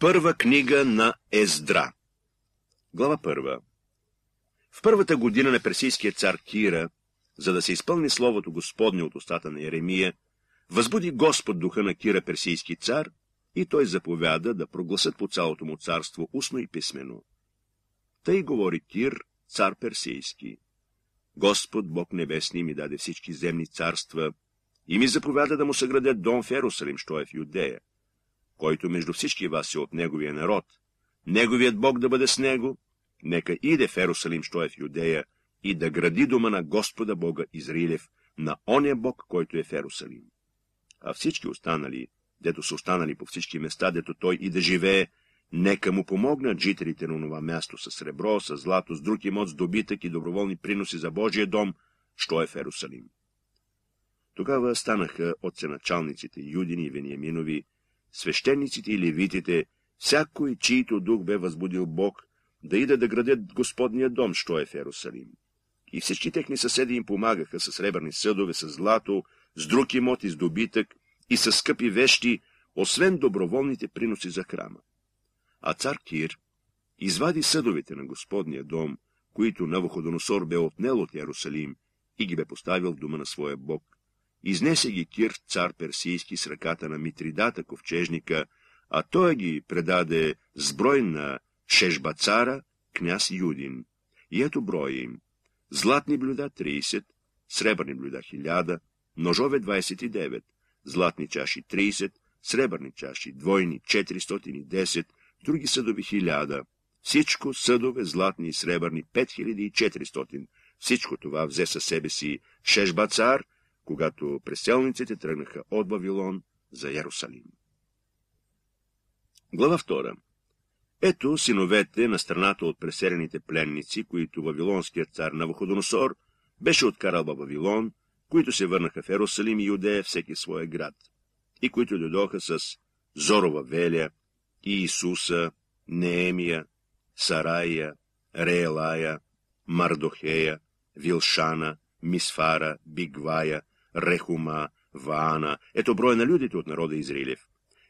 Първа книга на Ездра Глава първа В първата година на персийския цар Кира, за да се изпълни словото Господне от устата на Еремия, възбуди Господ духа на Кира персийски цар и той заповяда да прогласат по цялото му царство устно и писмено. Тъй говори Кир, цар персийски. Господ, Бог небесни, ми даде всички земни царства и ми заповяда да му съградят дом в Ерусалим, що е в Юдея който между всички вас е от неговия народ, неговият Бог да бъде с него, нека иде в Ерусалим, що е в Юдея, и да гради дома на Господа Бога Израилев, на оня Бог, който е в Ерусалим. А всички останали, дето са останали по всички места, дето той и да живее, нека му помогнат жителите на това място с сребро, с злато, с друг имот, с добитък и доброволни приноси за Божия дом, що е в Ерусалим. Тогава станаха отценачалниците Юдини и Вениаминови, свещениците и левитите, всякой чийто дух бе възбудил Бог, да ида да градят Господния дом, що е в Ерусалим. И всички техни съседи им помагаха с сребърни съдове, с злато, с друг имот и с добитък и с скъпи вещи, освен доброволните приноси за храма. А цар Кир извади съдовете на Господния дом, които Навоходоносор бе отнел от Ярусалим и ги бе поставил в дома на своя бог, Изнесе ги Кир цар Персийски с ръката на Митридата ковчежника, а той ги предаде сброй на на цара, княз Юдин. И ето броя им. Златни блюда 30, сребърни блюда 1000, ножове 29, златни чаши 30, сребърни чаши, двойни 410, други съдови 1000, всичко съдове златни и сребърни 5400. Всичко това взе със себе си цар когато преселниците тръгнаха от Вавилон за Ярусалим. Глава 2. Ето синовете на страната от преселените пленници, които вавилонският цар Вуходоносор беше откарал във Вавилон, които се върнаха в Ярусалим и Юдея всеки своя град, и които дойдоха с Зорова Веля, Иисуса, Неемия, Сарая, Реелая, Мардохея, Вилшана, Мисфара, Бигвая, Рехума, Ваана. Ето броя на людите от народа Израилев.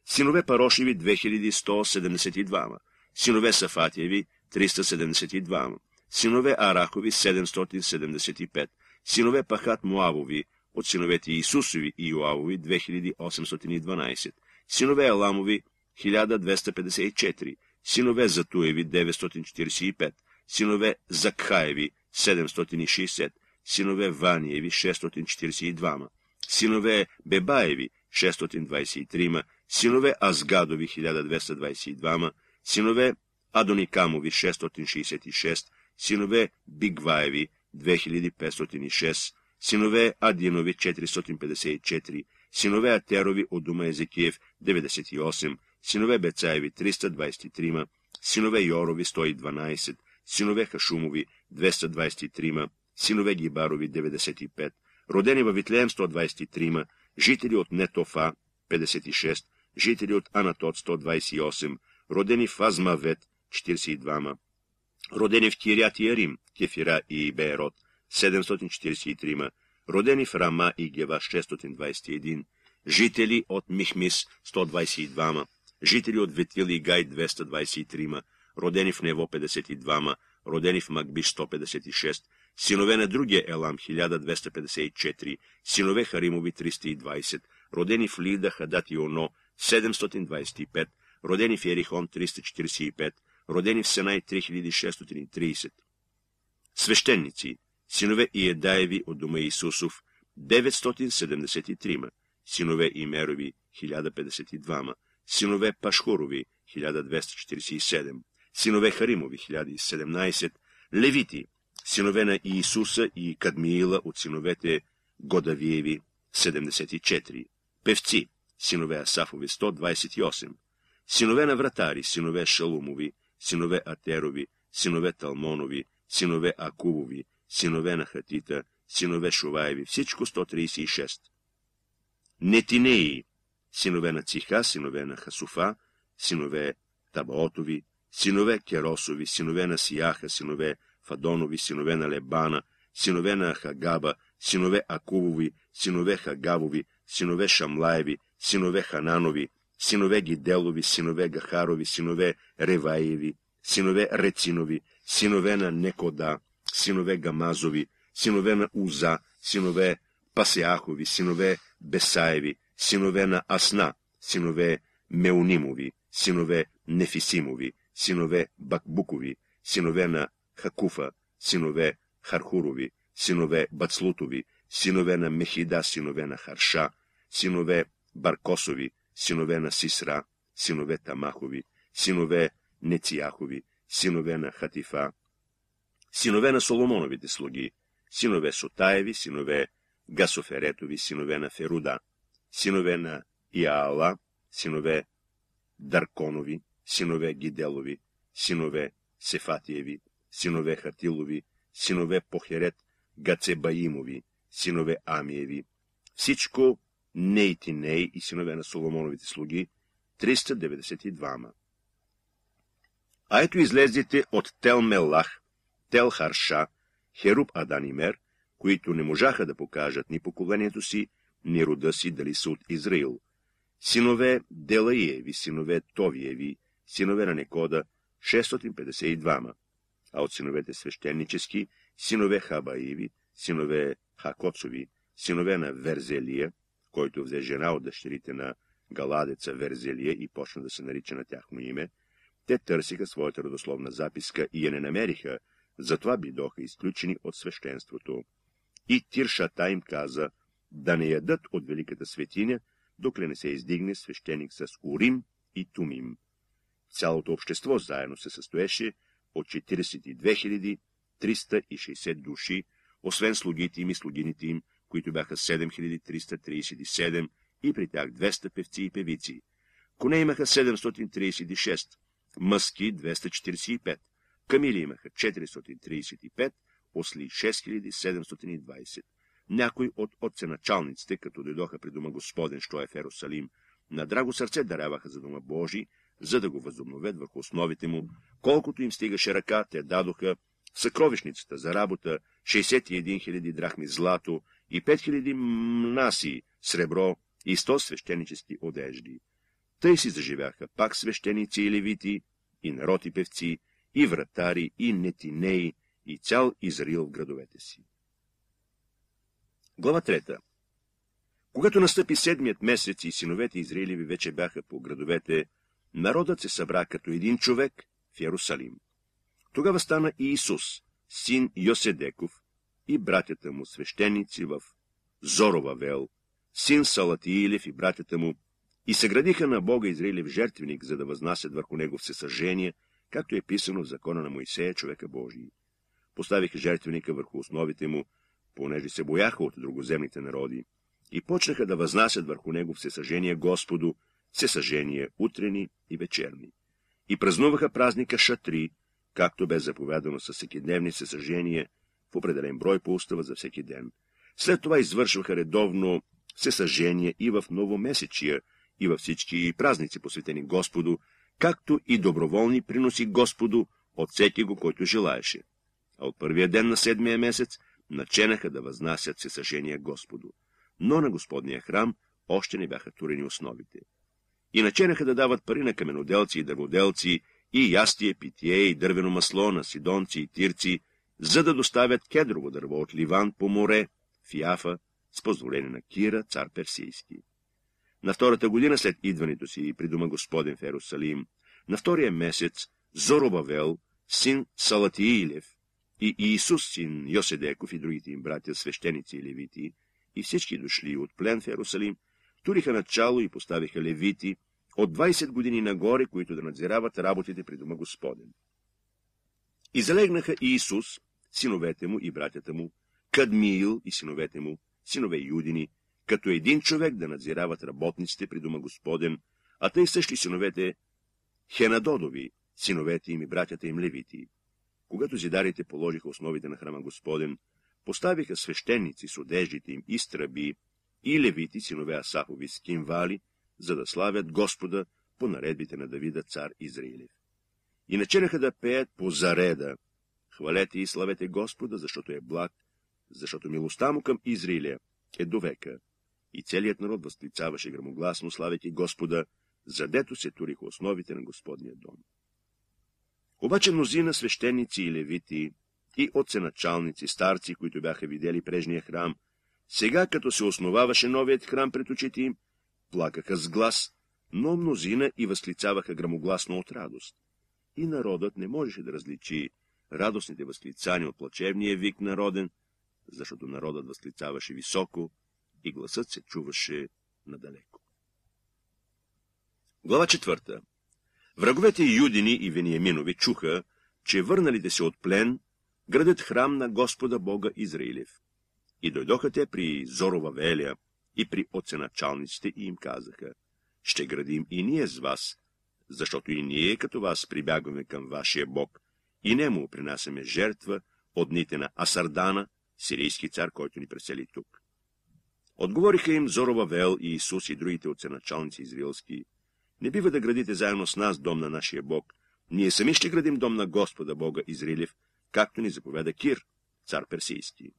Синове Парошеви 2172, синове Сафатиеви 372, синове Арахови 775, синове Пахат Муавови от синовете Исусови и Йоавови 2812, синове Аламови 1254, синове Затуеви 945, синове Закхаеви 760, синове Ваниеви 642, синове Бебаеви 623, синове Азгадови 1222, синове Адоникамови 666, синове Бигваеви 2506, синове Адинови 454, синове Атерови от дома Езекиев 98, синове Бецаеви 323, синове Йорови 112, синове Хашумови 223, синове Гибарови 95, родени във Витлеем 123, жители от Нетофа 56, жители от Анатот 128, родени в Азмавет 42, родени в Кирят и Арим, Кефира и Бейрот 743, родени в Рама и Гева 621, жители от Михмис 122, жители от Ветил и Гай 223, родени в Нево 52, родени в Макби 156, синове на другия Елам 1254, синове Харимови 320, родени в Лида, Хадат и Оно 725, родени в Ерихон 345, родени в Сенай 3630. Свещеници, синове Иедаеви от дома Исусов 973, синове Имерови 1052, синове Пашхурови 1247, синове Харимови 1017, левити синове на Иисуса и Кадмиила от синовете Годавиеви 74, певци, синове Асафови 128, синове на вратари, синове Шалумови, синове Атерови, синове Талмонови, синове Акубови, синове на Хатита, синове Шуваеви, всичко 136. Нетинеи, синове на Циха, синове на Хасуфа, синове Табаотови, синове Керосови, синове на Сияха, синове Фадонови, синове на Лебана, синове на Хагаба, синове Акубови, синове Хагавови, синове Шамлаеви, синове Хананови, синове Гиделови, синове Гахарови, синове Реваеви, синове Рецинови, синове на Некода, синове Гамазови, синове на Уза, синове Пасеахови, синове Бесаеви, синове на Асна, синове Меонимови, синове Нефисимови, синове Бакбукови, синове на Хакуфа, синове Хархурови, синове Бацлутови, синове на Мехида, синове на Харша, синове Баркосови, синове на Сисра, синове Тамахови, синове Нециахови, синове на Хатифа, синове на Соломоновите слуги, синове Сотаеви, синове Гасоферетови, синове на Феруда, синове на Иаала, синове Дарконови, синове Гиделови, синове Сефатиеви, синове Хатилови, синове Похерет, Гацебаимови, синове Амиеви. Всичко Нейтиней и синове на Соломоновите слуги, 392 А ето излезете от Тел Мелах, Тел Харша, Херуб Аданимер, които не можаха да покажат ни поколението си, ни рода си, дали са от Израил. Синове Делаиеви, синове Товиеви, синове на Некода, 652 а от синовете свещенически, синове Хабаиви, синове Хакоцови, синове на Верзелия, който взе жена от дъщерите на Галадеца Верзелия и почна да се нарича на тяхно име, те търсиха своята родословна записка и я не намериха, затова бидоха изключени от свещенството. И Тиршата им каза да не ядат от великата светиня, докле не се издигне свещеник с Урим и Тумим. Цялото общество заедно се състоеше от 42 360 души, освен слугите им и слугините им, които бяха 7337 и при тях 200 певци и певици. Коне имаха 736, мъски 245, камили имаха 435, осли 6720. Някой от отценачалниците, като дойдоха при дома Господен, що е в Ерусалим, на драго сърце даряваха за дома Божий, за да го възобновят върху основите му. Колкото им стигаше ръка, те дадоха в съкровищницата за работа 61 000 драхми злато и 5000 мнаси сребро и 100 свещенически одежди. Тъй си заживяха пак свещеници и левити, и народ и певци, и вратари, и нетинеи, и цял Израил в градовете си. Глава 3. Когато настъпи седмият месец и синовете Израилеви вече бяха по градовете народът се събра като един човек в Ярусалим. Тогава стана и Исус, син Йоседеков, и братята му свещеници в Зорова вел, син Салатиилев и братята му, и съградиха на Бога Израилев жертвеник, за да възнасят върху него всесъжение, както е писано в закона на Моисея, човека Божий. Поставиха жертвеника върху основите му, понеже се бояха от другоземните народи, и почнаха да възнасят върху него всесъжение Господу, съжение утрени и вечерни. И празнуваха празника Шатри, както бе заповядано дневни всекидневни съжение в определен брой по устава за всеки ден. След това извършваха редовно всесъжения и в новомесечия, и във всички празници, посветени Господу, както и доброволни приноси Господу от всеки го, който желаеше. А от първия ден на седмия месец наченаха да възнасят всесъжения Господу. Но на Господния храм още не бяха турени основите и наченаха да дават пари на каменоделци и дърводелци, и ястие, питие и дървено масло на сидонци и тирци, за да доставят кедрово дърво от Ливан по море, в Яфа, с позволение на Кира, цар Персийски. На втората година след идването си при дома Господен в Ерусалим, на втория месец Зоробавел, син Салатиилев и Иисус, син Йоседеков и другите им братя, свещеници и левити, и всички дошли от плен в Ерусалим, Туриха начало и поставиха левити от 20 години нагоре, които да надзирават работите при дома Господен. И залегнаха Иисус, синовете му и братята му, Кадмиил и синовете му, синове Юдини, като един човек да надзирават работниците при дома Господен, а тъй също синовете Хенадодови, синовете им и братята им левити. Когато зидарите положиха основите на храма Господен, поставиха свещеници с одеждите им и страби, и левити, синове Асапови с кимвали, за да славят Господа по наредбите на Давида, цар Израилев. И начинаха да пеят по зареда. Хвалете и славете Господа, защото е благ, защото милостта му към Израиля е довека. И целият народ възклицаваше грамогласно, славяки Господа, задето се туриха основите на Господния дом. Обаче мнозина свещеници и левити, и отценачалници, старци, които бяха видели прежния храм сега, като се основаваше новият храм пред очите им, плакаха с глас, но мнозина и възклицаваха грамогласно от радост. И народът не можеше да различи радостните възклицания от плачевния вик народен, защото народът възклицаваше високо и гласът се чуваше надалеко. Глава четвърта. Враговете Юдини и Вениаминови чуха, че върналите се от плен градят храм на Господа Бога Израилев. И дойдоха те при Зорова Велия и при отценачалниците и им казаха, ще градим и ние с вас, защото и ние като вас прибягваме към вашия бог и не му принасяме жертва от дните на Асардана, сирийски цар, който ни пресели тук. Отговориха им Зорова Вел и Исус и другите отценачалници израилски, не бива да градите заедно с нас дом на нашия бог, ние сами ще градим дом на Господа Бога Изрилев, както ни заповяда Кир, цар персийски.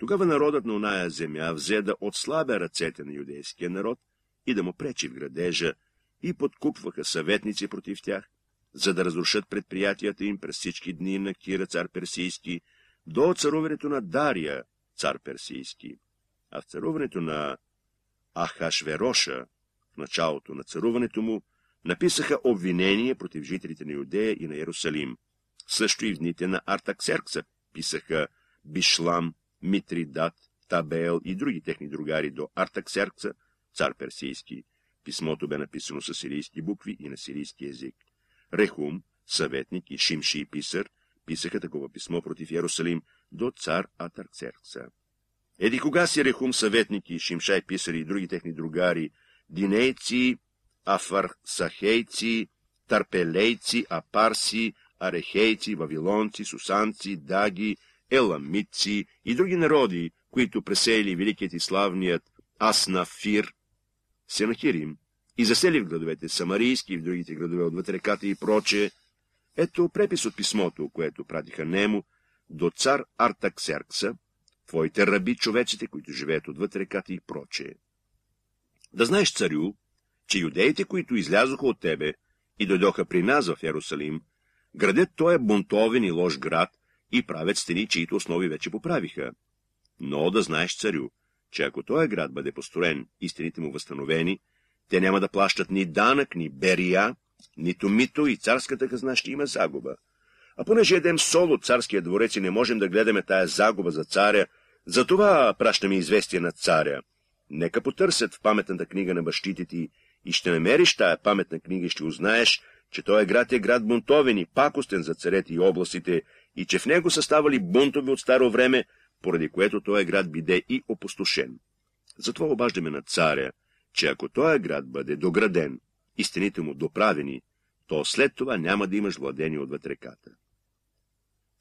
Тогава народът на оная земя взе да отслабя ръцете на юдейския народ и да му пречи в градежа, и подкупваха съветници против тях, за да разрушат предприятията им през всички дни на Кира, цар Персийски, до царуването на Дария, цар Персийски. А в царуването на Ахашвероша, в началото на царуването му, написаха обвинение против жителите на Юдея и на Иерусалим. Също и в дните на Артаксеркса писаха Бишлам, Митридат, Табел и други техни другари до Артаксеркса, цар персийски. Писмото бе написано с сирийски букви и на сирийски език. Рехум, съветник и Шимши писар, писаха такова писмо против Ярусалим до цар Атарксеркса. Еди кога си Рехум, съветник и Шимшай писар и други техни другари, динейци, афарсахейци, тарпелейци, апарси, арехейци, вавилонци, сусанци, даги, еламитци и други народи, които пресели великият и славният Аснафир, Сенахирим, и засели в градовете Самарийски и в другите градове от реката и прочее, ето препис от писмото, което пратиха нему: до цар Артаксеркса, твоите раби, човеците, които живеят от реката и прочее. Да знаеш, царю, че юдеите, които излязоха от тебе и дойдоха при нас в Ярусалим, градят той е бунтовен и лош град, и правят стени, чието основи вече поправиха. Но да знаеш, царю, че ако този град бъде построен и стените му възстановени, те няма да плащат ни данък, ни берия, нито мито и царската хазна ще има загуба. А понеже едем сол от царския дворец и не можем да гледаме тая загуба за царя, затова пращаме известие на царя. Нека потърсят в паметната книга на бащите ти и ще намериш тая паметна книга и ще узнаеш, че този град е град бунтовен и пакостен за царете и областите и че в него са ставали бунтови от старо време, поради което този град биде и опустошен. Затова обаждаме на царя, че ако този град бъде дограден и стените му доправени, то след това няма да имаш владени отвъд реката.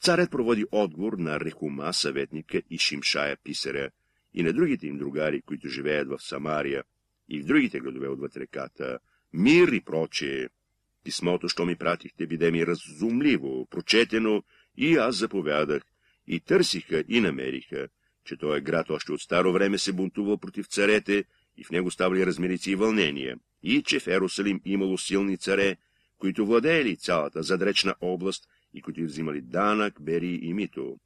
Царят проводи отговор на Рехума, съветника и Шимшая, писаря, и на другите им другари, които живеят в Самария и в другите градове отвъд реката, мир и прочее. Писмото, що ми пратихте, биде ми разумливо, прочетено и аз заповядах, и търсиха, и намериха, че този град още от старо време се бунтувал против царете, и в него ставали размерици и вълнения, и че в Ерусалим имало силни царе, които владеели цялата задречна област и които взимали данък, бери и мито.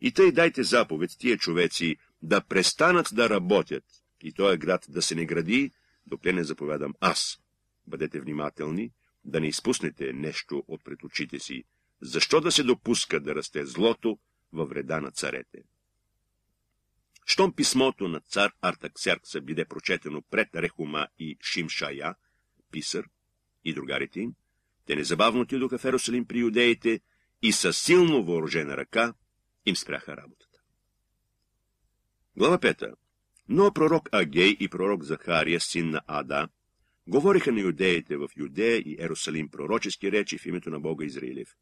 И тъй дайте заповед тия човеци да престанат да работят и този град да се не гради, докле не заповядам аз. Бъдете внимателни, да не изпуснете нещо от пред очите си, защо да се допуска да расте злото във вреда на царете? Щом писмото на цар Артаксеркса биде прочетено пред Рехума и Шимшая, Писър, и другарите им, те незабавно отидоха в Ерусалим при юдеите и със силно въоръжена ръка им спряха работата. Глава 5. Но пророк Агей и пророк Захария, син на Ада, говориха на юдеите в Юдея и Ерусалим пророчески речи в името на Бога Израилев.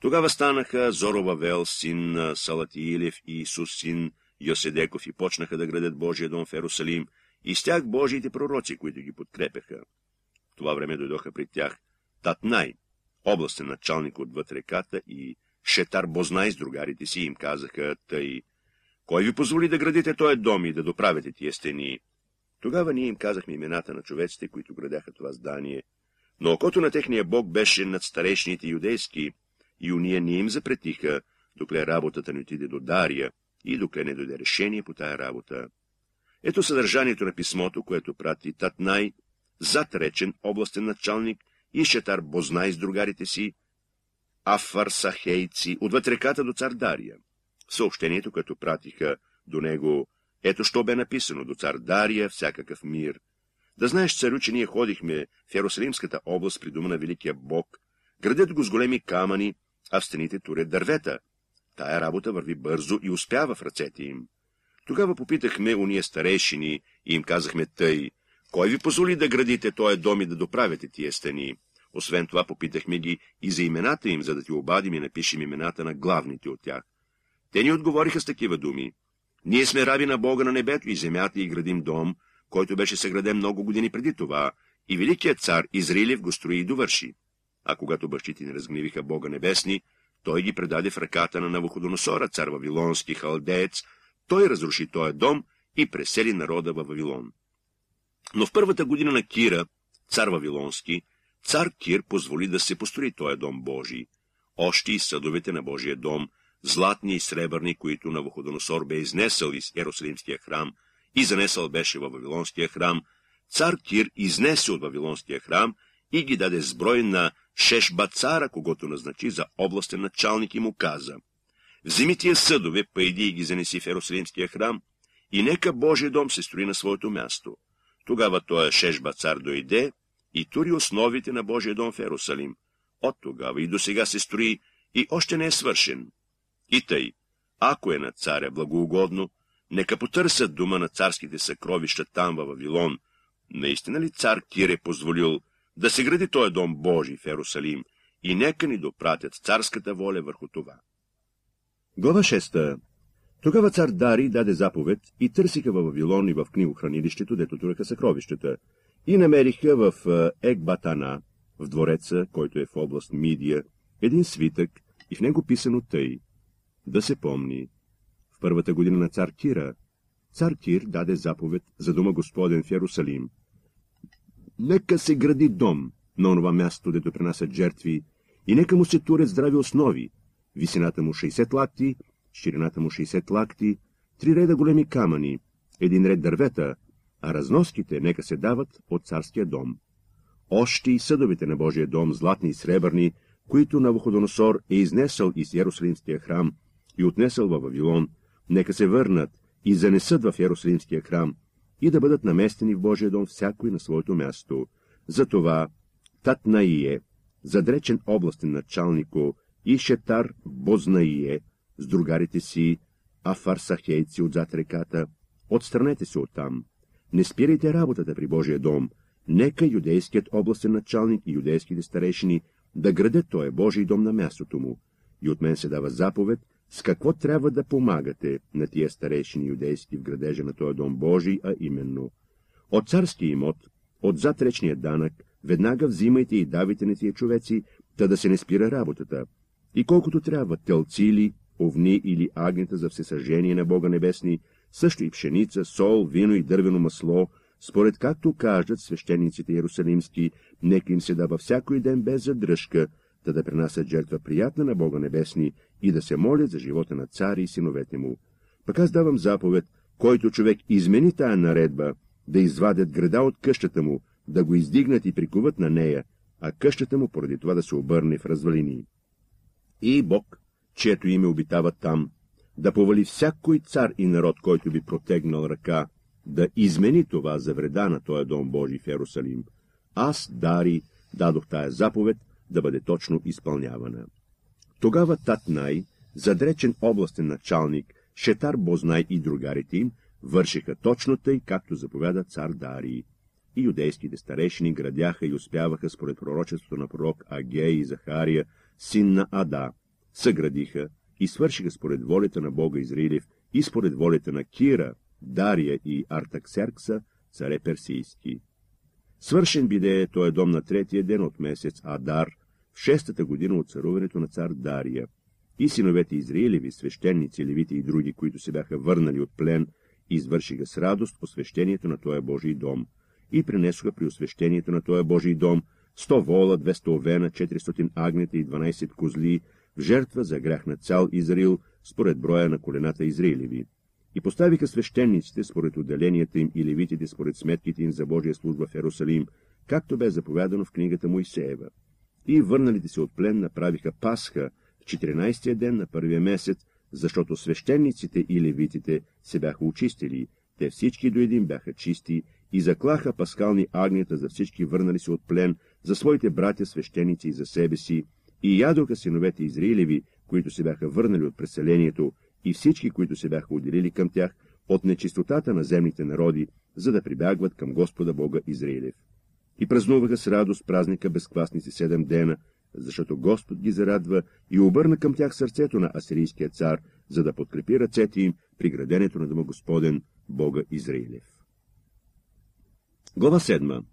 Тогава станаха Зорова Вел, син на Салатиилев и Исус, син Йоседеков и почнаха да градят Божия дом в Ерусалим и с тях Божиите пророци, които ги подкрепяха. В това време дойдоха при тях Татнай, областен началник отвътре реката и Шетар Бознай с другарите си им казаха тъй, кой ви позволи да градите този дом и да доправите тия стени? Тогава ние им казахме имената на човеците, които градяха това здание, но окото на техния бог беше над старешните юдейски, и уния не им запретиха, докле работата не отиде до Дария и докле не дойде решение по тая работа. Ето съдържанието на писмото, което прати Татнай, затречен областен началник и Шетар Бознай с другарите си, афарсахейци, отвъд реката до цар Дария. Съобщението, което пратиха до него, ето що бе написано до цар Дария, всякакъв мир. Да знаеш, царю, че ние ходихме в Ярусалимската област при дома на Великия Бог, градят го с големи камъни, а в стените турят дървета. Тая работа върви бързо и успява в ръцете им. Тогава попитахме уния старейшини и им казахме тъй, кой ви позволи да градите този дом и да доправяте тия стени? Освен това попитахме ги и за имената им, за да ти обадим и напишем имената на главните от тях. Те ни отговориха с такива думи. Ние сме раби на Бога на небето и земята и градим дом, който беше съграден много години преди това, и великият цар Изрилев го строи и довърши а когато бащите ни разгневиха Бога Небесни, той ги предаде в ръката на Навуходоносора, цар Вавилонски халдеец, той разруши този дом и пресели народа във Вавилон. Но в първата година на Кира, цар Вавилонски, цар Кир позволи да се построи този дом Божий. Още и съдовете на Божия дом, златни и сребърни, които Навуходоносор бе изнесъл из Ерусалимския храм и занесъл беше във Вавилонския храм, цар Кир изнесе от Вавилонския храм – и ги даде сброй на на Шешбацара, когато назначи за областен началник и му каза «Вземи тия съдове, пъйди и ги занеси в Ерусалимския храм и нека Божия дом се строи на своето място». Тогава той Шешбацар дойде и тури основите на Божия дом в Ерусалим. От тогава и до сега се строи и още не е свършен. И тъй, ако е на царя благоугодно, нека потърсят дома на царските съкровища там във Вавилон. Наистина ли цар Кир е позволил да се гради този дом Божий в Ерусалим и нека ни допратят царската воля върху това. Глава 6. Тогава цар Дари даде заповед и търсиха в Вавилон и в книгохранилището, дето тураха съкровищата, и намериха в Екбатана, в двореца, който е в област Мидия, един свитък и в него писано тъй. Да се помни. В първата година на цар Кира, цар Кир даде заповед за дома Господен в Ярусалим, Нека се гради дом на онова място, дето принасят жертви, и нека му се турят здрави основи, висината му 60 лакти, ширината му 60 лакти, три реда големи камъни, един ред дървета, а разноските нека се дават от царския дом. Още и съдовете на Божия дом, златни и сребърни, които Навуходоносор е изнесъл из Ярусалимския храм и отнесъл във Вавилон, нека се върнат и занесат в Ярусалимския храм – и да бъдат наместени в Божия дом всяко и на своето място. Затова Татнаие, задречен областен началнико, и Шетар Бознаие с другарите си, афарсахейци отзад реката, отстранете се оттам. Не спирайте работата при Божия дом. Нека юдейският областен началник и юдейските старешини да градят той Божий дом на мястото му. И от мен се дава заповед с какво трябва да помагате на тия старейшини юдейски в градежа на този дом Божий, а именно? От царски имот, от затречния данък, веднага взимайте и давите на тия човеци, та да се не спира работата. И колкото трябва тълци ли, овни или агнета за всесъжение на Бога Небесни, също и пшеница, сол, вино и дървено масло, според както кажат свещениците иерусалимски, нека им се дава всякой ден без задръжка, та да принасят жертва приятна на Бога Небесни и да се молят за живота на царя и синовете му. Пък аз давам заповед, който човек измени тая наредба, да извадят града от къщата му, да го издигнат и прикуват на нея, а къщата му поради това да се обърне в развалини. И Бог, чието име обитава там, да повали всякой цар и народ, който би протегнал ръка, да измени това за вреда на този дом Божий в Ярусалим. Аз, Дари, дадох тая заповед да бъде точно изпълнявана. Тогава Татнай, задречен областен началник, Шетар Бознай и другарите им вършиха точно тъй, както заповяда цар Дарий. И юдейските старешини градяха и успяваха според пророчеството на пророк Агей и Захария, син на Ада, съградиха и свършиха според волята на бога Израилев и според волята на Кира, Дария и Артаксеркса, царе персийски. Свършен биде той е дом на третия ден от месец Адар, в шестата година от царуването на цар Дария. И синовете Израилеви, свещеници, левите и други, които се бяха върнали от плен, извършиха с радост освещението на този Божий дом и принесоха при освещението на този Божий дом 100 вола, 200 овена, 400 агнета и 12 козли в жертва за грях на цял Израил, според броя на колената Израилеви и поставиха свещениците според отделенията им и левитите според сметките им за Божия служба в Ерусалим, както бе заповядано в книгата Моисеева. И върналите се от плен направиха Пасха в 14-я ден на първия месец, защото свещениците и левитите се бяха очистили, те всички до един бяха чисти и заклаха паскални агнета за всички върнали се от плен, за своите братя свещеници и за себе си, и ядоха синовете Израилеви, които се бяха върнали от преселението, и всички, които се бяха отделили към тях от нечистотата на земните народи, за да прибягват към Господа Бога Израилев. И празнуваха с радост празника безкласници седем дена, защото Господ ги зарадва и обърна към тях сърцето на асирийския цар, за да подкрепи ръцете им при градението на Дома Господен, Бога Израилев. Глава 7.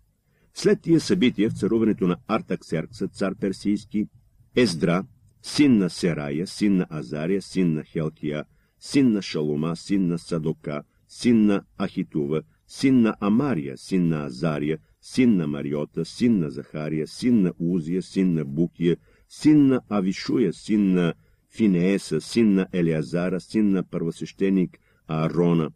След тия събития в царуването на Артаксеркса, цар персийски, Ездра, син на Серая, син на Азария, син на Хелкия, син на Шалома, син на Садока, син на Ахитува, син на Амария, син на Азария, син на Мариота, син на Захария, син на Узия, син на Букия, син на Авишуя, син на Финееса, син на Елиазара, син на първосвещеник Аарона.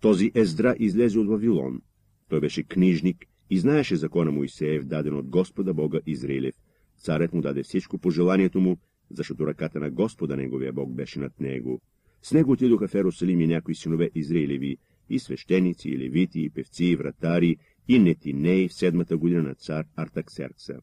Този Ездра излезе от Вавилон. Той беше книжник и знаеше закона Моисеев, даден от Господа Бога Израилев. Царят му даде всичко по желанието му защото ръката на Господа неговия Бог беше над него. С него отидоха в Ерусалим и някои синове Израилеви, и свещеници, и левити, и певци, и вратари, и нетинеи в седмата година на цар Артаксеркса.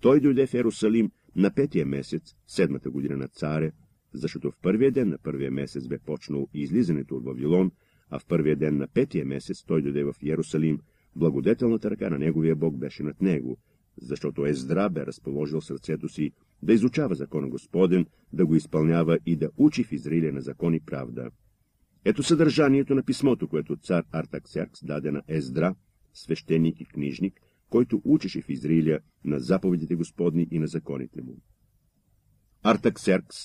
Той дойде в Ерусалим на петия месец, седмата година на царя, защото в първия ден на първия месец бе почнал излизането от Вавилон, а в първия ден на петия месец той дойде в Ярусалим, благодетелната ръка на неговия Бог беше над него, защото Ездра бе разположил сърцето си да изучава закон Господен, да го изпълнява и да учи в Израиля на закон и правда. Ето съдържанието на писмото, което цар Артаксеркс даде на Ездра, свещеник и книжник, който учеше в Израиля на заповедите Господни и на законите му. Артаксеркс,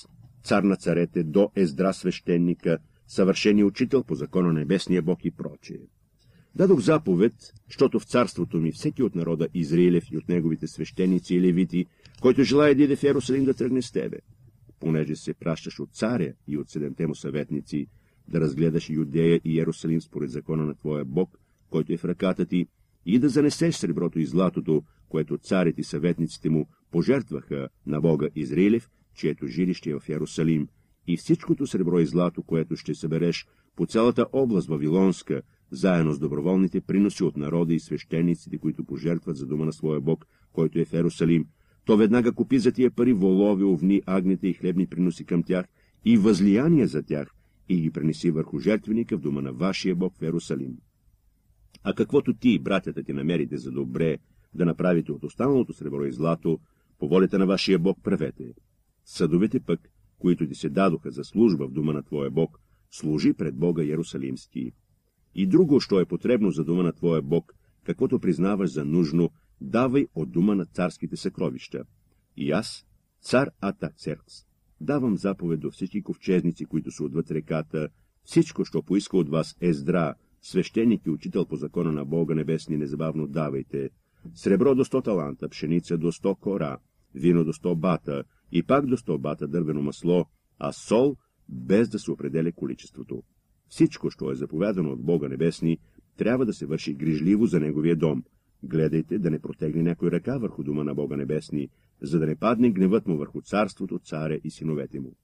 цар на царете, до Ездра свещеника, съвършени учител по закона на небесния Бог и прочее. Дадох заповед, защото в царството ми всеки от народа Израилев и от неговите свещеници и левити, който желая да иде в Ярусалим да тръгне с тебе, понеже се пращаш от царя и от седемте му съветници, да разгледаш Юдея и Ярусалим според закона на твоя Бог, който е в ръката ти, и да занесеш среброто и златото, което царят и съветниците му пожертваха на Бога Израилев, чието жилище е в Ярусалим, и всичкото сребро и злато, което ще събереш по цялата област Вавилонска, заедно с доброволните приноси от народа и свещениците, които пожертват за дома на своя Бог, който е в Ерусалим, то веднага купи за тия пари волове, овни, агните и хлебни приноси към тях и възлияния за тях и ги пренеси върху жертвеника в дома на вашия Бог в Ерусалим. А каквото ти братята ти намерите за добре да направите от останалото сребро и злато, по волята на вашия Бог правете. Съдовете пък, които ти се дадоха за служба в дома на твоя Бог, служи пред Бога Ярусалимски и друго, що е потребно за дума на твоя Бог, каквото признаваш за нужно, давай от дума на царските съкровища. И аз, цар Атаксеркс, давам заповед до всички ковчезници, които са отвъд реката, всичко, що поиска от вас е здра, свещеник и учител по закона на Бога Небесни, незабавно давайте. Сребро до 100 таланта, пшеница до 100 кора, вино до 100 бата и пак до 100 бата дървено масло, а сол без да се определя количеството. Всичко, що е заповядано от Бога Небесни, трябва да се върши грижливо за Неговия дом. Гледайте да не протегне някой ръка върху дома на Бога Небесни, за да не падне гневът му върху царството, царя и синовете му.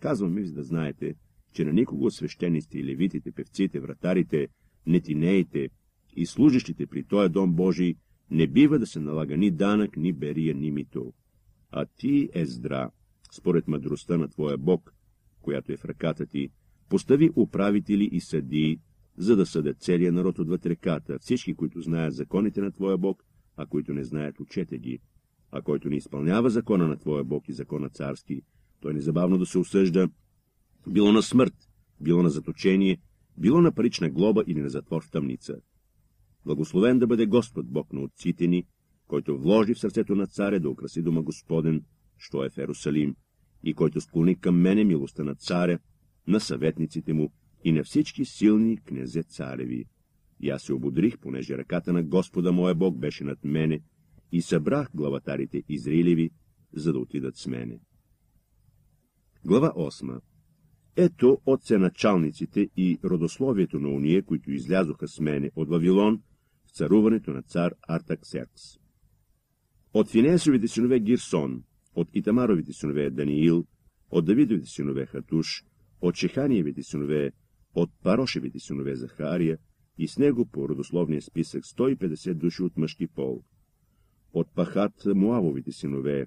Казвам ви, за да знаете, че на никого от свещениците и левитите, певците, вратарите, нетинеите и служащите при този дом Божий не бива да се налага ни данък, ни берия, ни мито. А ти, Ездра, според мъдростта на твоя Бог, която е в ръката ти, постави управители и съдии, за да съдят целия народ от реката, всички, които знаят законите на Твоя Бог, а които не знаят, учете ги. А който не изпълнява закона на Твоя Бог и закона царски, той незабавно да се осъжда, било на смърт, било на заточение, било на парична глоба или на затвор в тъмница. Благословен да бъде Господ Бог на отците ни, който вложи в сърцето на царя да украси дома Господен, що е в Ерусалим, и който склони към мене милостта на царя, на съветниците му и на всички силни князе-цареви. И аз се ободрих, понеже ръката на Господа моя Бог беше над мене, и събрах главатарите Израилеви, за да отидат с мене. Глава 8 Ето отценачалниците и родословието на уния, които излязоха с мене от Вавилон в царуването на цар Артаксеркс. От Финесовите синове Гирсон, от Итамаровите синове Даниил, от Давидовите синове Хатуш, от Шеханиевите синове, от Парошевите синове Захария и с него по родословния списък 150 души от мъжки пол, от Пахат Муавовите синове,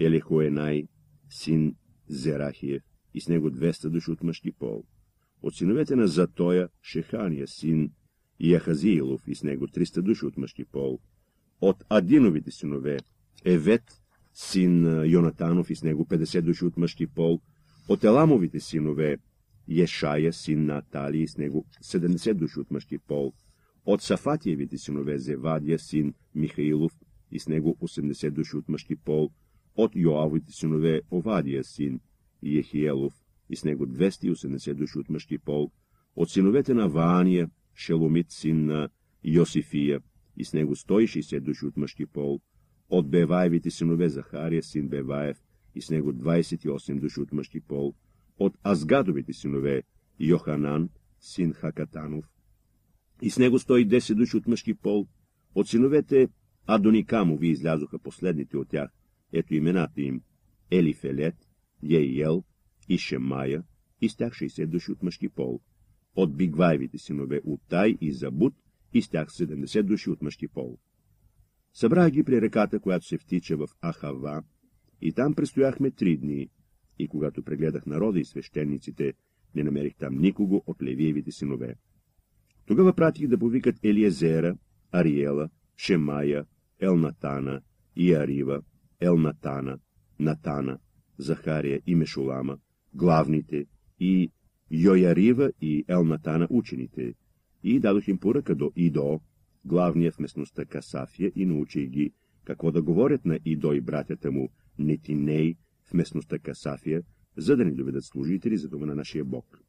Елехоенай, син Зерахия и с него 200 души от мъжки пол, от синовете на Затоя, Шехания, син Яхазиилов и с него 300 души от мъжки пол, от Адиновите синове, Евет, син Йонатанов и с него 50 души от мъжки пол, от Еламовите синове Ешая, син на Атали и с него 70 души от мъжки пол. От Сафатиевите синове Зевадия, син Михаилов и с него 80 души от мъжки пол. От Йоавите синове Овадия, син Ехиелов и с него 280 души от мъжки пол. От синовете на Ваания, Шеломит, син на Йосифия и с него 160 души от мъжки пол. От Беваевите синове Захария, син Беваев и с него 28 души от мъжки пол, от Азгадовите синове Йоханан, син Хакатанов, и с него 110 души от мъжки пол, от синовете Адоникамови излязоха последните от тях, ето имената им Елифелет, Йеел и Шемая, и с тях 60 души от мъжки пол, от Бигваевите синове Утай и Забут, и с тях 70 души от мъжки пол. Събрах ги при реката, която се втича в Ахава, и там престояхме три дни. И когато прегледах народа и свещениците, не намерих там никого от Левиевите синове. Тогава пратих да повикат Елиезера, Ариела, Шемая, Елнатана, Арива, Елнатана, Натана, Захария и Мешулама, главните и Йоярива и Елнатана учените, и дадох им поръка до Идо, главния в местността Касафия, и научих ги, какво да говорят на Идо и братята му, Нетиней в местността Касафия, за да ни доведат служители за дома на нашия Бог.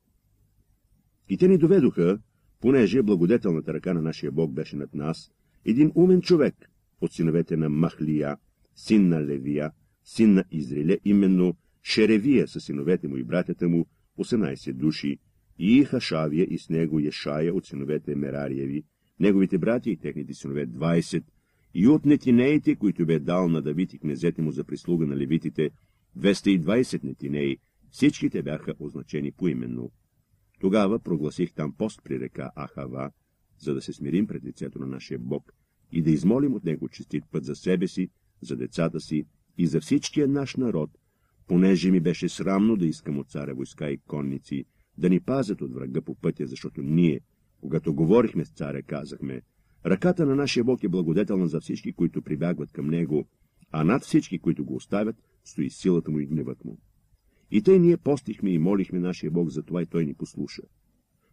И те ни доведоха, понеже благодетелната ръка на нашия Бог беше над нас, един умен човек от синовете на Махлия, син на Левия, син на Изриле, именно Шеревия със синовете му и братята му, 18 души, и Хашавия и с него Ешая от синовете Мерариеви, неговите братя и техните синове и от нетинеите, които бе дал на Давид и кнезете му за прислуга на левитите, 220 нетинеи, всичките бяха означени поименно. Тогава прогласих там пост при река Ахава, за да се смирим пред лицето на нашия Бог и да измолим от Него честит път за себе си, за децата си и за всичкия наш народ, понеже ми беше срамно да искам от царя войска и конници, да ни пазят от врага по пътя, защото ние, когато говорихме с царя, казахме – Ръката на нашия Бог е благодетелна за всички, които прибягват към Него, а над всички, които го оставят, стои силата му и гневът му. И тъй ние постихме и молихме нашия Бог за това и той ни послуша.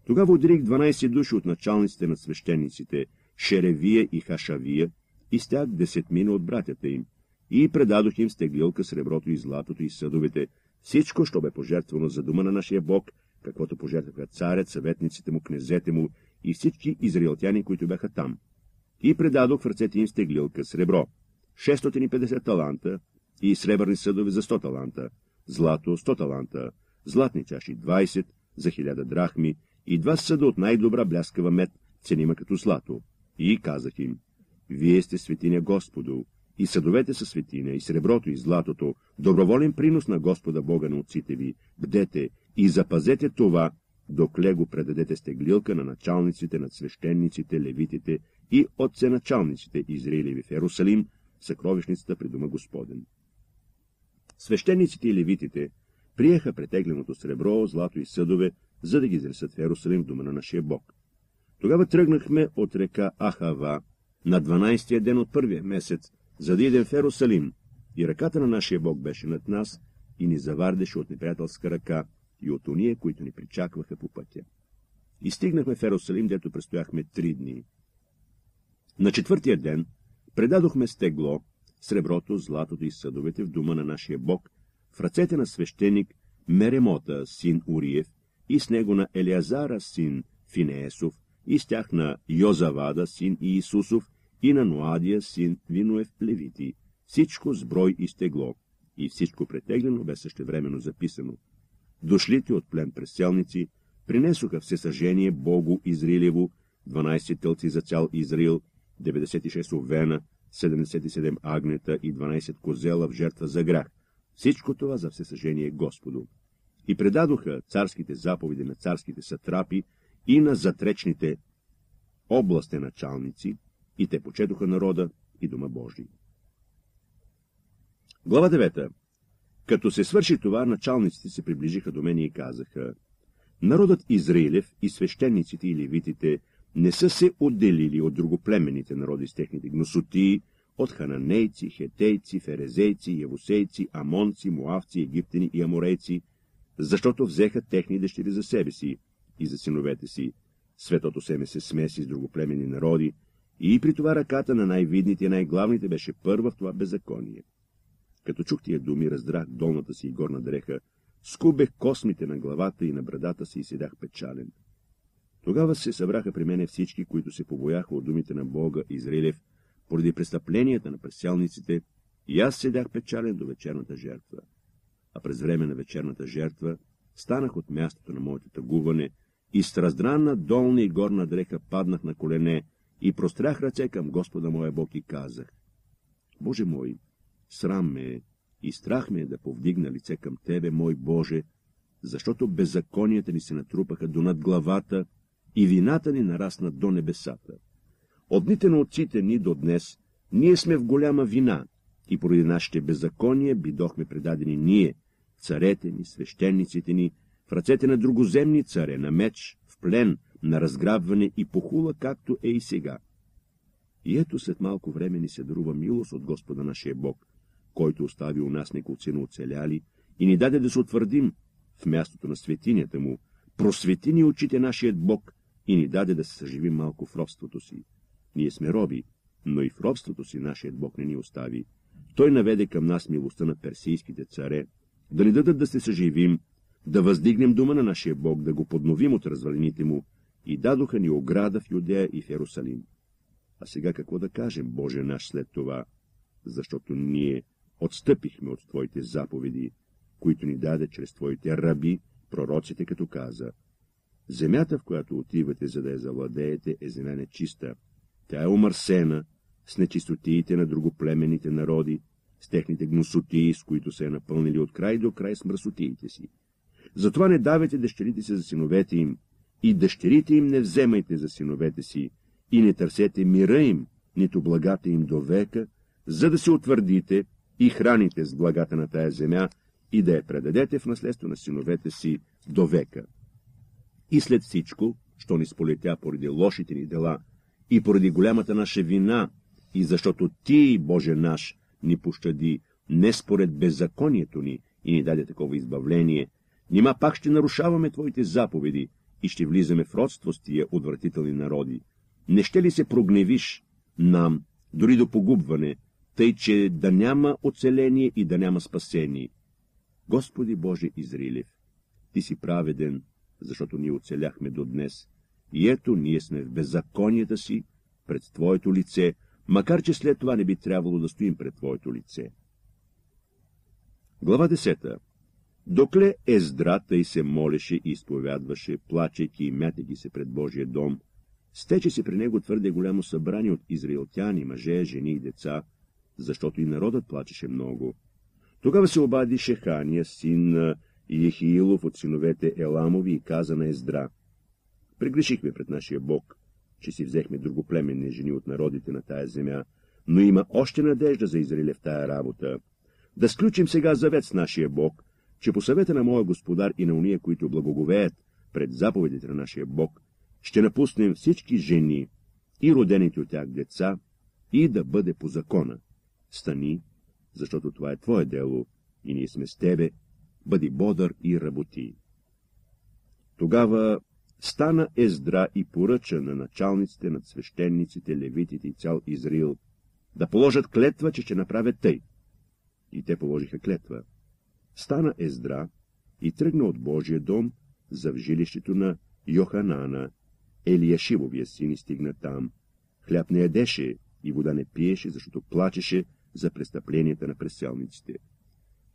Тогава отделих 12 души от началниците на свещениците, Шеревия и Хашавия, и с тях десетмина от братята им, и предадох им стеглилка, среброто и златото и съдовете, всичко, що бе пожертвано за дума на нашия Бог, каквото пожертваха царят, съветниците му, князете му и всички израелтяни, които бяха там. И предадох в ръцете им стеглилка сребро, 650 таланта и сребърни съдове за 100 таланта, злато 100 таланта, златни чаши 20 за 1000 драхми и два съда от най-добра бляскава мед, ценима като злато. И казах им, вие сте светиня Господу, и съдовете са светиня, и среброто, и златото, доброволен принос на Господа Бога на отците ви, бдете и запазете това, докле го предадете стеглилка на началниците, над свещениците, левитите и отценачалниците Израилеви в Ерусалим, съкровищницата при дома Господен. Свещениците и левитите приеха претегленото сребро, злато и съдове, за да ги изресат в Ерусалим в дома на нашия Бог. Тогава тръгнахме от река Ахава на 12-я ден от първия месец, за да идем в Ерусалим, и ръката на нашия Бог беше над нас и ни завардеше от неприятелска ръка, и от уния, които ни причакваха по пътя. И стигнахме в Ерусалим, дето престояхме три дни. На четвъртия ден предадохме стегло, среброто, златото и съдовете в дома на нашия Бог, в ръцете на свещеник Меремота, син Уриев, и с него на Елиазара, син Финеесов, и с тях на Йозавада, син Иисусов, и на Ноадия, син Виноев Левити, всичко с брой и стегло, и всичко претеглено бе същевременно записано, Дошлите от плен преселници принесоха всесъжение Богу Изрилево, 12 тълци за цял Израил, 96 овена, 77 агнета и 12 козела в жертва за грях. Всичко това за всесъжение Господу. И предадоха царските заповеди на царските сатрапи и на затречните областте началници, и те почетоха народа и дома Божий. Глава като се свърши това, началниците се приближиха до мен и казаха Народът Израилев и свещениците и левитите не са се отделили от другоплемените народи с техните гносоти, от хананейци, хетейци, ферезейци, явосейци, амонци, муавци, египтени и аморейци, защото взеха техни дъщери за себе си и за синовете си. Светото семе се смеси с другоплемени народи и при това ръката на най-видните и най-главните беше първа в това беззаконие. Като чух тия думи, раздрах долната си и горна дреха, скубех космите на главата и на брадата си и седях печален. Тогава се събраха при мене всички, които се побояха от думите на Бога и Зрелев, поради престъпленията на преселниците, и аз седях печален до вечерната жертва. А през време на вечерната жертва станах от мястото на моето тъгуване и с раздранна долна и горна дреха паднах на колене и прострях ръце към Господа моя Бог и казах, Боже мой, Срам ме е и страх ме е да повдигна лице към Тебе, мой Боже, защото беззаконията ни се натрупаха до над главата и вината ни нарасна до небесата. От дните на отците ни до днес ние сме в голяма вина и поради нашите беззакония бидохме предадени ние, царете ни, свещениците ни, в ръцете на другоземни царе, на меч, в плен, на разграбване и похула, както е и сега. И ето след малко време ни се дарува милост от Господа нашия Бог, който остави у нас неколцина оцеляли и ни даде да се утвърдим в мястото на светинята му, просвети ни очите нашият Бог и ни даде да се съживим малко в робството си. Ние сме роби, но и в робството си нашият Бог не ни остави. Той наведе към нас милостта на персийските царе, да ни дадат да се съживим, да въздигнем дума на нашия Бог, да го подновим от развалините му, и дадоха ни ограда в Юдея и в Ярусалим. А сега какво да кажем, Боже наш, след това? Защото ние Отстъпихме от Твоите заповеди, които ни даде чрез Твоите раби, пророците, като каза. Земята, в която отивате, за да я завладеете, е земя нечиста. Тя е омърсена с нечистотиите на другоплемените народи, с техните гносотии, с които се е напълнили от край до край с мръсотиите си. Затова не давайте дъщерите си за синовете им, и дъщерите им не вземайте за синовете си, и не търсете мира им, нито благата им до века, за да се утвърдите и храните с благата на тая земя и да я предадете в наследство на синовете си до века. И след всичко, що ни сполетя поради лошите ни дела и поради голямата наша вина, и защото Ти, Боже наш, ни пощади не според беззаконието ни и ни даде такова избавление, нима пак ще нарушаваме Твоите заповеди и ще влизаме в родство с тия отвратителни народи. Не ще ли се прогневиш нам, дори до погубване, тъй че да няма оцеление и да няма спасение. Господи Боже Изрилев, Ти си праведен, защото ние оцеляхме до днес. И ето ние сме в беззаконията си пред Твоето лице, макар че след това не би трябвало да стоим пред Твоето лице. Глава 10. Докле Ездрата и се молеше и изповядваше, плачейки и мятеки се пред Божия дом, стече се при него твърде голямо събрание от израилтяни, мъже, жени и деца, защото и народът плачеше много. Тогава се обади Шехания, син на Ехиилов от синовете Еламови и каза на Ездра. Прегрешихме пред нашия Бог, че си взехме другоплеменни жени от народите на тая земя, но има още надежда за Израиля в тая работа. Да сключим сега завет с нашия Бог, че по съвета на моя господар и на уния, които благоговеят пред заповедите на нашия Бог, ще напуснем всички жени и родените от тях деца и да бъде по закона. Стани, защото това е твое дело и ние сме с тебе, бъди бодър и работи. Тогава стана Ездра и поръча на началниците, над свещениците, левитите и цял Израил да положат клетва, че ще направят тъй. И те положиха клетва. Стана Ездра и тръгна от Божия дом за в жилището на Йоханана, Елияшивовия син и стигна там. Хляб не ядеше и вода не пиеше, защото плачеше за престъпленията на преселниците.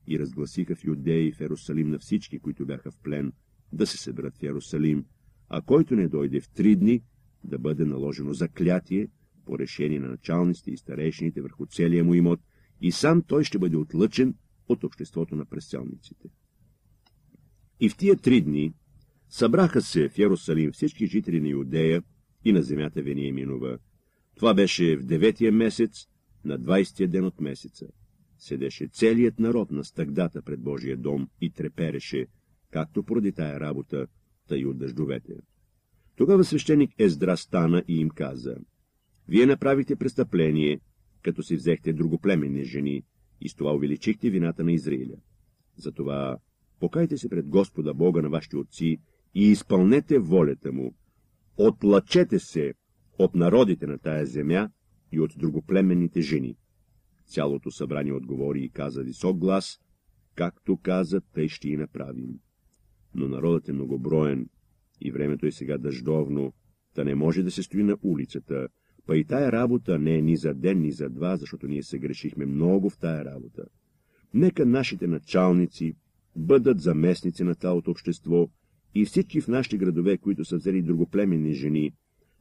И разгласиха в Юдеи в Ерусалим на всички, които бяха в плен, да се съберат в Ерусалим, а който не дойде в три дни, да бъде наложено заклятие по решение на началниците и старейшините върху целия му имот, и сам той ще бъде отлъчен от обществото на преселниците. И в тия три дни събраха се в Ярусалим всички жители на Иудея и на земята Вениеминова. Това беше в деветия месец на 20-я ден от месеца седеше целият народ на стъгдата пред Божия дом и трепереше, както поради тая работа, тъй от дъждовете. Тогава свещеник Ездра стана и им каза, «Вие направихте престъпление, като си взехте другоплеменни жени, и с това увеличихте вината на Израиля. Затова покайте се пред Господа Бога на вашите отци и изпълнете волята му. Отлачете се от народите на тая земя и от другоплеменните жени. Цялото събрание отговори и каза висок глас, както каза, тъй ще и направим. Но народът е многоброен и времето е сега дъждовно, та не може да се стои на улицата, па и тая работа не е ни за ден, ни за два, защото ние се грешихме много в тая работа. Нека нашите началници бъдат заместници на талото общество и всички в нашите градове, които са взели другоплеменни жени,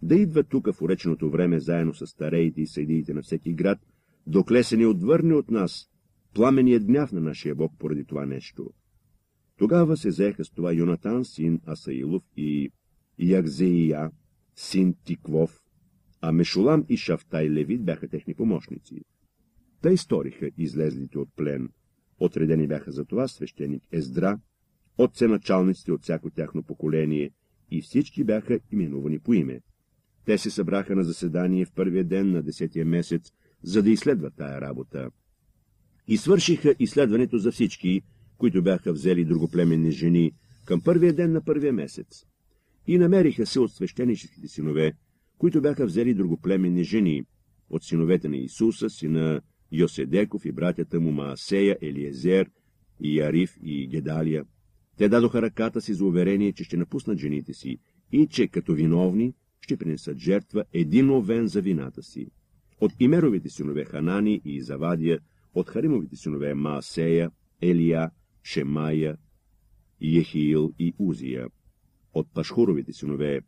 да идва тук в уреченото време заедно с стареите и съдиите на всеки град, докле се ни отвърне от нас пламеният гняв на нашия Бог поради това нещо. Тогава се заеха с това Йонатан, син Асаилов и Ягзеия, син Тиквов, а Мешулам и Шафтай Левит бяха техни помощници. Те сториха излезлите от плен. Отредени бяха за това свещеник Ездра, отце началниците от всяко тяхно поколение и всички бяха именувани по име. Те се събраха на заседание в първия ден на десетия месец, за да изследват тая работа. И свършиха изследването за всички, които бяха взели другоплеменни жени, към първия ден на първия месец. И намериха се от свещеническите синове, които бяха взели другоплеменни жени, от синовете на Исуса, сина Йоседеков и братята му Маасея, Елиезер, и Ариф и Гедалия. Те дадоха ръката си за уверение, че ще напуснат жените си и че като виновни разчупени принесат жертва един овен за вината си. От Имеровите синове Ханани и Завадия, от Харимовите синове Маасея, Елия, Шемая, Ехиил и Узия, от Пашхуровите синове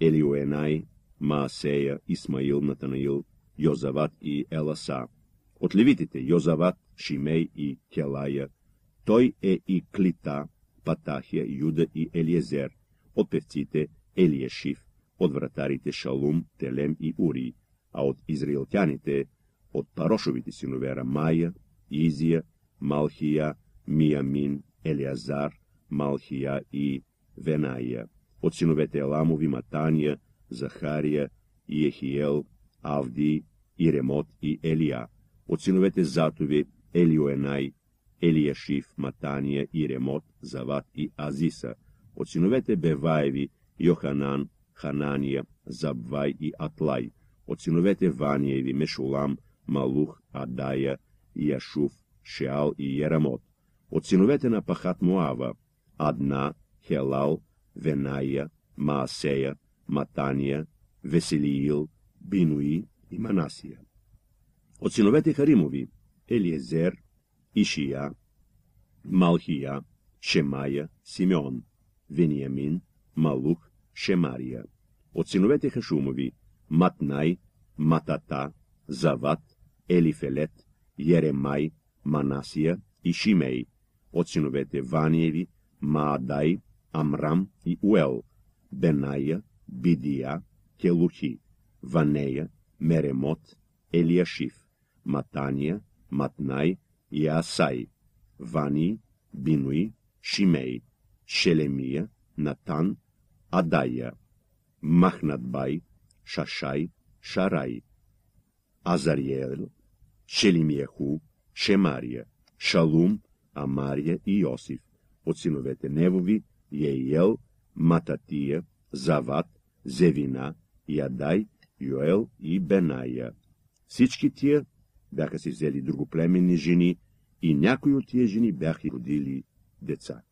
Елиоенай, Маасея, Исмаил, Натанаил, Йозават и Еласа, от левитите Йозават, Шимей и Келая, той е и Клита, Патахия, Юда и Елиезер, от певците Елиешив, от вратарите Шалум, Телем и Урий, а от израилтяните, от парошовите синове Рамая, Изия, Малхия, Миямин, Елиазар, Малхия и Веная, от синовете Еламови Матания, Захария, Иехиел, Авди, Иремот и Елия, от синовете Затови, Елиоенай, Елияшив, Матания, Иремот, Зават и Азиса, от синовете Беваеви, Йоханан, Хананія, Забвай і Атлай, оціновити Ванієві, Мешулам, Малух, Адая, Яшуф, Шеал і Єрамот, оціновити Пахат Муава, Адна, Хелал, Венаія, Маасея, Матанія, Веселіїл, Бінуї і Манасія. Оціновити Харімові, Елієзер, Ішія, Малхія, Шемая, Сімеон, Веніамін, Малух, Шемария. От синовете Хашумови – Матнай, Матата, Зават, Елифелет, Еремай, Манасия и Шимей. От синовете Ваниеви – Маадай, Амрам и Уел, Бенайя, Бидия, Келухи, Ванея, Меремот, Елиашив, Матания, Матнай и Асай, Вани, Бинуи, Шимей, Шелемия, Натан Адая, Махнатбай, Шашай, Шарай, Азариел, Шелимияху, Шемария, Шалум, Амария и Йосиф. От синовете Невови, Еиел, Мататия, Зават, Зевина, Ядай, Йоел и Беная. Всички тия бяха си взели другоплеменни жени и някои от тия жени бяха родили деца.